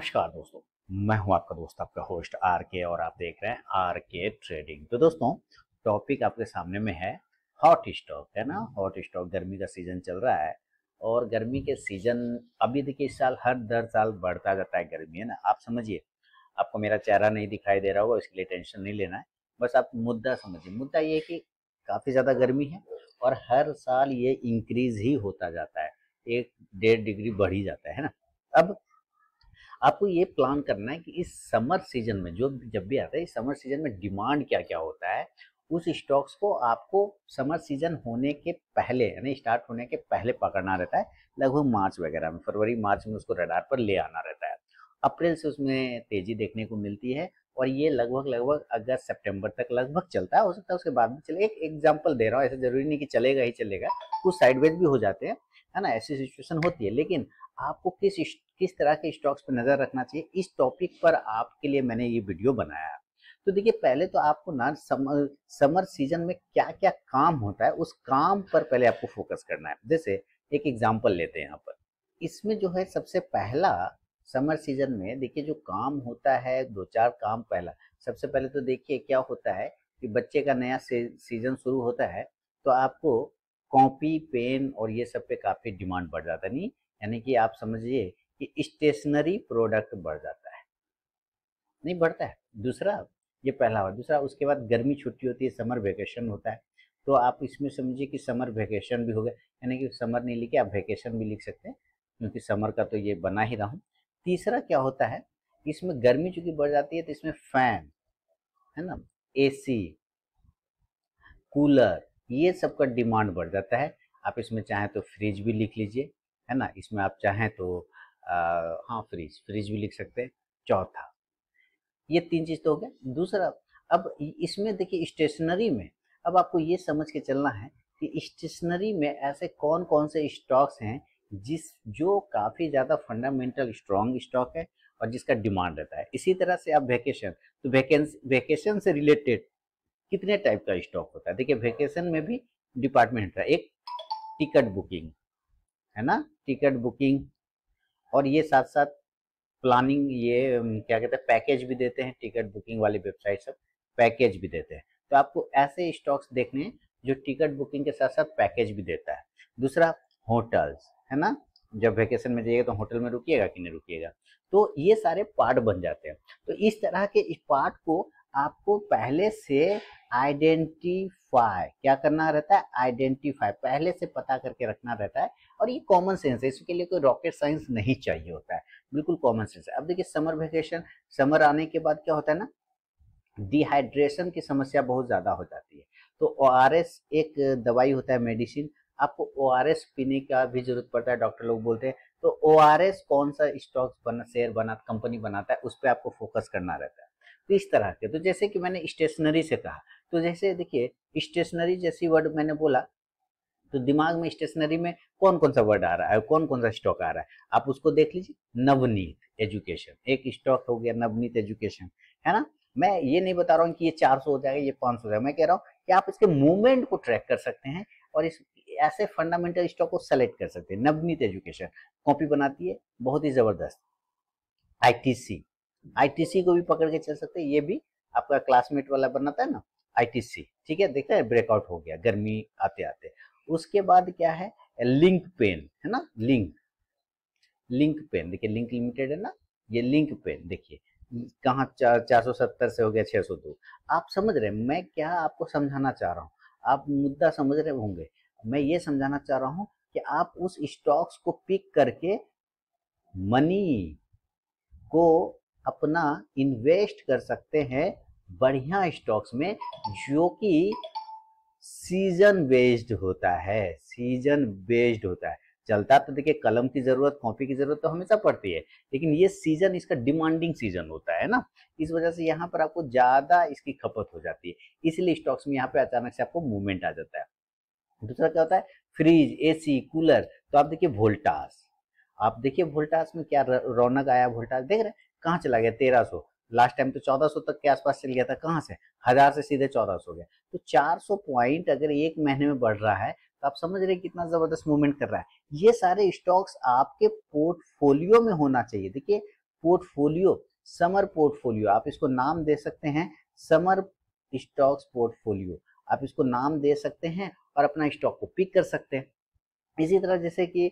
नमस्कार दोस्तों मैं हूं आपका दोस्त आपका होस्ट आर के और आप देख रहे हैं आर के ट्रेडिंग तो दोस्तों टॉपिक आपके सामने में है हॉट स्टॉक है ना हॉट हम्म। स्टॉक गर्मी का सीजन चल रहा है और गर्मी के सीजन अभी देखिए इस साल हर दर साल बढ़ता जाता है गर्मी है ना आप समझिए आपको मेरा चेहरा नहीं दिखाई दे रहा होगा इसके लिए टेंशन नहीं लेना है बस आप मुद्दा समझिए मुद्दा ये कि काफ़ी ज़्यादा गर्मी है और हर साल ये इंक्रीज ही होता जाता है एक डेढ़ डिग्री बढ़ ही जाता है ना अब आपको ये प्लान करना है कि इस समर सीजन में जो जब भी आता है इस समर सीजन में डिमांड क्या क्या होता है उस स्टॉक्स को आपको समर सीजन होने के पहले यानी स्टार्ट होने के पहले पकड़ना रहता है लगभग मार्च वगैरह में फरवरी मार्च में उसको रडार पर ले आना रहता है अप्रैल से उसमें तेजी देखने को मिलती है और ये लगभग लगभग अगस्त सितंबर तक लगभग चलता है हो सकता है उसके बाद भी चले एक एग्जाम्पल दे रहा हूँ ऐसा जरूरी नहीं कि चलेगा ही चलेगा कुछ साइडवेज भी हो जाते हैं है ना ऐसी सिचुएशन होती है लेकिन आपको किस किस तरह के स्टॉक्स पर नज़र रखना चाहिए इस टॉपिक पर आपके लिए मैंने ये वीडियो बनाया तो देखिए पहले तो आपको ना समर समर सीजन में क्या क्या काम होता है उस काम पर पहले आपको फोकस करना है जैसे एक एग्जाम्पल लेते हैं यहाँ पर इसमें जो है सबसे पहला समर सीजन में देखिए जो काम होता है दो चार काम पहला सबसे पहले तो देखिए क्या होता है कि बच्चे का नया सीजन शुरू होता है तो आपको कॉपी पेन और ये सब पे काफ़ी डिमांड बढ़ जाता है नहीं यानी कि आप समझिए कि स्टेशनरी प्रोडक्ट बढ़ जाता है नहीं बढ़ता है दूसरा ये पहला हुआ दूसरा उसके बाद गर्मी छुट्टी होती है समर वेकेशन होता है तो आप इसमें समझिए कि समर वेकेशन भी हो गया यानी कि समर नहीं लिखे आप वेकेशन भी लिख सकते हैं क्योंकि समर का तो ये बना ही रहा हूँ तीसरा क्या होता है इसमें गर्मी चूंकि बढ़ जाती है तो इसमें फैन है ना एसी कूलर ये सब का डिमांड बढ़ जाता है आप इसमें चाहें तो फ्रिज भी लिख लीजिए है ना इसमें आप चाहें तो आ, हाँ फ्रिज फ्रिज भी लिख सकते हैं चौथा ये तीन चीज़ तो हो गया दूसरा अब इसमें देखिए स्टेशनरी में अब आपको ये समझ के चलना है कि स्टेशनरी में ऐसे कौन कौन से स्टॉक्स हैं जिस जो काफ़ी ज़्यादा फंडामेंटल स्ट्रॉन्ग स्टॉक है और जिसका डिमांड रहता है इसी तरह से आप वैकेशन तो वैकेंस वैकेशन से रिलेटेड कितने टाइप का स्टॉक होता है देखिए वेकेशन में भी डिपार्टमेंट है एक टिकट बुकिंग है ना टिकट बुकिंग और ये साथ साथ प्लानिंग ये क्या कहते हैं पैकेज भी देते हैं टिकट बुकिंग वाली वेबसाइट सब पैकेज भी देते हैं तो आपको ऐसे स्टॉक्स देखने हैं जो टिकट बुकिंग के साथ साथ पैकेज भी देता है दूसरा होटल्स है ना जब वेकेशन में जाइएगा तो होटल में रुकिएगा कि नहीं रुकिएगा तो ये सारे पार्ट बन जाते हैं तो इस तरह के इस पार्ट को आपको पहले से आइडेंटिफाई क्या करना रहता है आइडेंटिफाई पहले से पता करके रखना रहता है और ये कॉमन सेंस है इसके लिए कोई रॉकेट साइंस नहीं चाहिए होता है बिल्कुल कॉमन सेंस है अब देखिए समर वेकेशन समर आने के बाद क्या होता है ना डिहाइड्रेशन की समस्या बहुत ज़्यादा हो जाती है तो ओ एक दवाई होता है मेडिसिन आपको ओ पीने का भी जरूरत पड़ता है डॉक्टर लोग बोलते हैं तो ओ कौन सा स्टॉक्स बना शेयर बना कंपनी बनाता है उस पर आपको फोकस करना रहता है तो इस तरह के तो जैसे कि मैंने स्टेशनरी से कहा तो जैसे देखिए स्टेशनरी जैसी वर्ड मैंने बोला तो दिमाग में स्टेशनरी में कौन कौन सा वर्ड आ रहा है कौन कौन सा स्टॉक आ रहा है आप उसको देख लीजिए नवनीत एजुकेशन एक स्टॉक हो गया नवनीत एजुकेशन है ना मैं ये नहीं बता रहा हूँ कि ये सौ हो जाएगा ये पांच हो मैं कह रहा हूँ कि आप इसके मूवमेंट को ट्रैक कर सकते हैं और इस ऐसे फंडामेंटल स्टॉक को सेलेक्ट कर सकते हैं नवनीत एजुकेशन कॉपी बनाती है बहुत ही जबरदस्त आईटीसी आईटीसी को भी पकड़ के चल सकते हैं ये भी आपका क्लासमेट वाला बनाता है ना आईटीसी ठीक है देखते हैं ब्रेकआउट हो गया गर्मी आते आते उसके बाद क्या है लिंक पेन है ना लिंक लिंक पेन देखिए लिंक लिमिटेड है ना ये लिंक पेन देखिए कहाँ चार सौ सत्तर से हो गया छः सौ दो आप समझ रहे हैं मैं क्या आपको समझाना चाह रहा हूँ आप मुद्दा समझ रहे होंगे मैं ये समझाना चाह रहा हूँ कि आप उस स्टॉक्स को पिक करके मनी को अपना इन्वेस्ट कर सकते हैं बढ़िया स्टॉक्स में जो कि सीजन बेस्ड होता है सीजन बेस्ड होता है चलता तो देखिए कलम की जरूरत कॉपी की जरूरत तो हमेशा पड़ती है लेकिन ये सीजन इसका डिमांडिंग सीजन होता है ना इस वजह से यहाँ पर आपको ज्यादा इसकी खपत हो जाती है इसलिए स्टॉक्स में यहाँ पे अचानक से आपको मूवमेंट आ जाता है दूसरा क्या होता है फ्रिज एसी कूलर तो आप देखिए वोल्टास आप देखिए वोल्टास में क्या रौनक आया वोल्टास देख रहे हैं कहाँ चला गया तेरह सौ लास्ट टाइम तो 1400 तक के आसपास चल गया था कहाँ से हजार से सीधे 1400 गया तो 400 पॉइंट अगर एक महीने में बढ़ रहा है तो आप समझ रहे कितना जबरदस्त मूवमेंट कर रहा है ये सारे स्टॉक्स आपके पोर्टफोलियो में होना चाहिए देखिए पोर्टफोलियो समर पोर्टफोलियो आप इसको नाम दे सकते हैं समर स्टॉक्स पोर्टफोलियो आप इसको नाम दे सकते हैं और अपना स्टॉक को पिक कर सकते हैं इसी तरह जैसे कि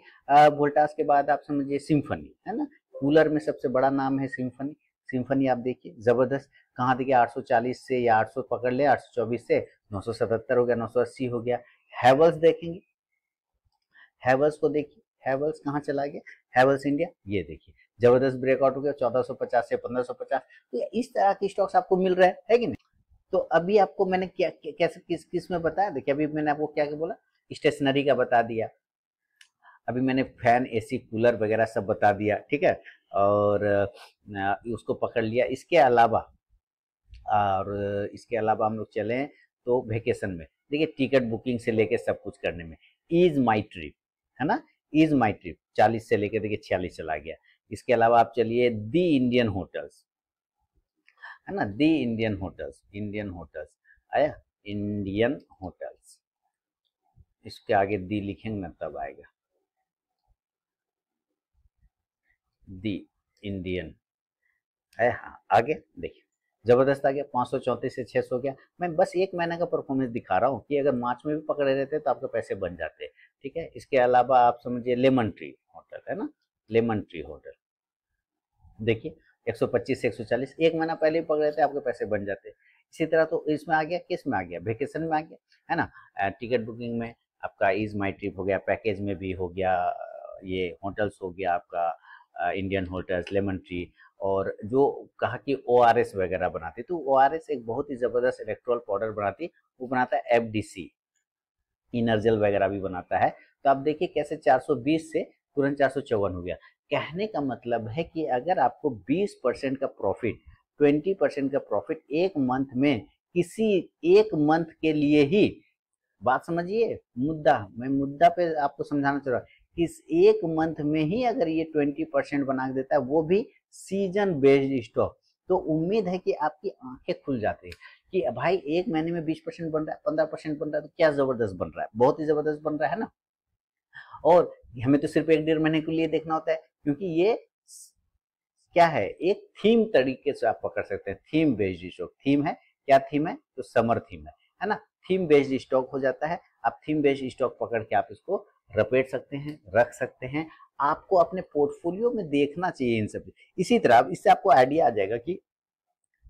वोल्टास के बाद आप समझिए सिम्फनी है ना कूलर में सबसे बड़ा नाम है सिम्फनी सिम्फनी आप देखिए जबरदस्त कहाँ देखिए 840 से या 800 पकड़ ले 824 से 977 हो गया 980 हो गया हैवल्स देखेंगे हैवल्स को देखिए हैवल्स कहाँ चला गया हैवल्स इंडिया ये देखिए जबरदस्त ब्रेकआउट हो गया 1450 से 1550 तो इस तरह के स्टॉक्स आपको मिल रहे है है कि नहीं तो अभी आपको मैंने क्या कैसे किस किस में बताया देखिए अभी मैंने आपको क्या क्या बोला स्टेशनरी का बता दिया अभी मैंने फैन एसी कूलर वगैरह सब बता दिया ठीक है और उसको पकड़ लिया इसके अलावा और इसके अलावा हम लोग चले तो वेकेशन में देखिए टिकट बुकिंग से लेके सब कुछ करने में इज माई ट्रिप है ना इज माई ट्रिप चालीस से लेके देखिए छियालीस चला गया इसके अलावा आप चलिए दी इंडियन होटल्स है ना the Indian Hotels Indian Hotels आया इंडियन होटल्स इसके आगे दी लिखेंगे ना तब आएगा दी इंडियन है हाँ आगे देखिए जबरदस्त आ गया पाँच सौ चौंतीस से छः सौ गया मैं बस एक महीने का परफॉर्मेंस दिखा रहा हूँ कि अगर मार्च में भी पकड़े रहते तो आपके पैसे बन जाते ठीक है इसके अलावा आप समझिए लेमन ट्री होटल है ना लेमन ट्री होटल देखिए 125 से चालीस एक महीना पहले ही पकड़े थे आपके पैसे बन जाते इसी तरह तो इसमें आ गया किस में आ गया वेकेशन में आ गया है ना टिकट बुकिंग में आपका इज माई ट्रिप हो गया पैकेज में भी हो गया ये होटल्स हो गया आपका इंडियन होटल्स लेमन ट्री और जो कहा कि ओ वगैरह बनाती तो ओ एक बहुत ही ज़बरदस्त इलेक्ट्रोल पाउडर बनाती वो बनाता है एफ डी सी इनर्जल वगैरह भी बनाता है तो आप देखिए कैसे 420 से तुरंत चार हो गया कहने का मतलब है कि अगर आपको 20 परसेंट का प्रॉफिट 20 परसेंट का प्रॉफिट एक मंथ में किसी एक मंथ के लिए ही बात समझिए मुद्दा मैं मुद्दा पे आपको समझाना चाह रहा हूँ इस एक मंथ में ही अगर ये ट्वेंटी परसेंट बना देता है वो भी सीजन बेस्ड स्टॉक तो उम्मीद है कि आपकी आंखें खुल जाती है कि भाई एक महीने में बीस परसेंट बन रहा है पंद्रह परसेंट बन रहा है तो क्या जबरदस्त बन रहा है बहुत ही जबरदस्त बन रहा है ना और हमें तो सिर्फ एक डेढ़ महीने के लिए देखना होता है क्योंकि ये क्या है एक थीम तरीके से आप पकड़ सकते हैं थीम बेस्ड स्टॉक थीम है क्या थीम है तो समर थीम है है ना थीम बेस्ड स्टॉक हो जाता है आप थीम बेस्ड स्टॉक पकड़ के आप इसको रपेट सकते हैं रख सकते हैं आपको अपने पोर्टफोलियो में देखना चाहिए इन सब इसी तरह इससे आपको आइडिया आ जाएगा कि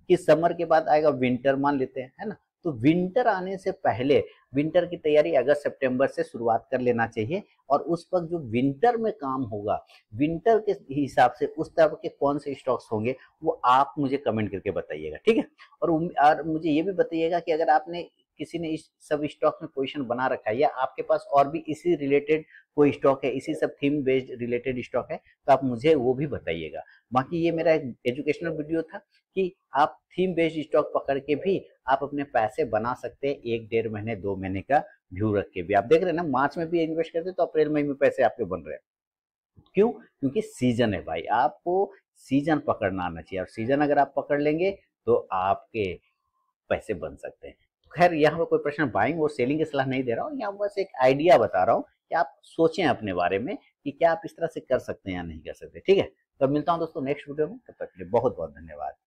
कि समर के बाद आएगा विंटर मान लेते हैं है ना तो विंटर आने से पहले विंटर की तैयारी अगस्त सितंबर से शुरुआत कर लेना चाहिए और उस वक्त जो विंटर में काम होगा विंटर के हिसाब से उस तरह के कौन से स्टॉक्स होंगे वो आप मुझे कमेंट करके बताइएगा ठीक है और, और मुझे ये भी बताइएगा कि अगर आपने किसी ने इस सब स्टॉक में पोजीशन बना रखा है या आपके पास और भी इसी रिलेटेड कोई स्टॉक है इसी सब थीम बेस्ड रिलेटेड स्टॉक है तो आप मुझे वो भी बताइएगा बाकी ये मेरा एक एजुकेशनल वीडियो था कि आप थीम बेस्ड स्टॉक पकड़ के भी आप अपने पैसे बना सकते हैं एक डेढ़ महीने दो महीने का व्यू रख के भी आप देख रहे हैं ना मार्च में भी इन्वेस्ट करते तो अप्रैल मई में पैसे आपके बन रहे हैं क्यों क्योंकि सीजन है भाई आपको सीजन पकड़ना आना चाहिए और सीजन अगर आप पकड़ लेंगे तो आपके पैसे बन सकते हैं खैर यहाँ पर कोई प्रश्न बाइंग और सेलिंग की सलाह नहीं दे रहा हूँ यहाँ बस एक आइडिया बता रहा हूँ कि आप सोचें अपने बारे में कि क्या आप इस तरह से कर सकते हैं या नहीं कर सकते ठीक है तो मिलता हूँ दोस्तों नेक्स्ट वीडियो में तब तक के लिए बहुत बहुत धन्यवाद